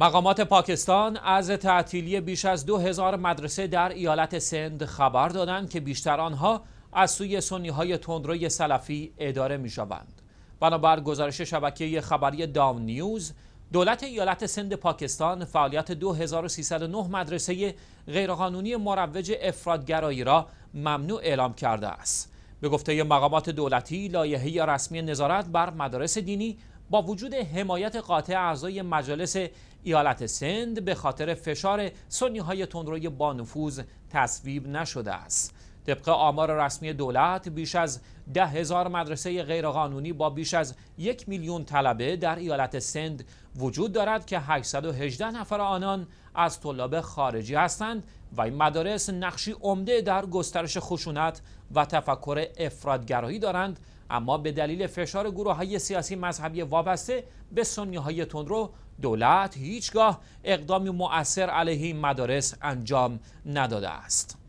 مقامات پاکستان از تعطیلی بیش از دو هزار مدرسه در ایالت سند خبر دادند که بیشتر آنها از سوی سنی های تندروی سلفی اداره می شوند. بنابر گزارش شبکه خبری دام نیوز دولت ایالت سند پاکستان فعالیت 2309 مدرسه غیرقانونی مروج افرادگرایی را ممنوع اعلام کرده است. به گفته مقامات دولتی لایحه رسمی نظارت بر مدارس دینی با وجود حمایت قاطع اعضای مجلس ایالت سند به خاطر فشار سنی های تندروی با نفوذ تصویب نشده است طبق آمار رسمی دولت بیش از ده هزار مدرسه غیرقانونی با بیش از یک میلیون طلبه در ایالت سند وجود دارد که 818 نفر آنان از طلاب خارجی هستند و این مدارس نقشی عمده در گسترش خشونت و تفکر افرادگرایی دارند اما به دلیل فشار گروه های سیاسی مذهبی وابسته به سنی های تندرو دولت هیچگاه اقدامی مؤثر علیه این مدارس انجام نداده است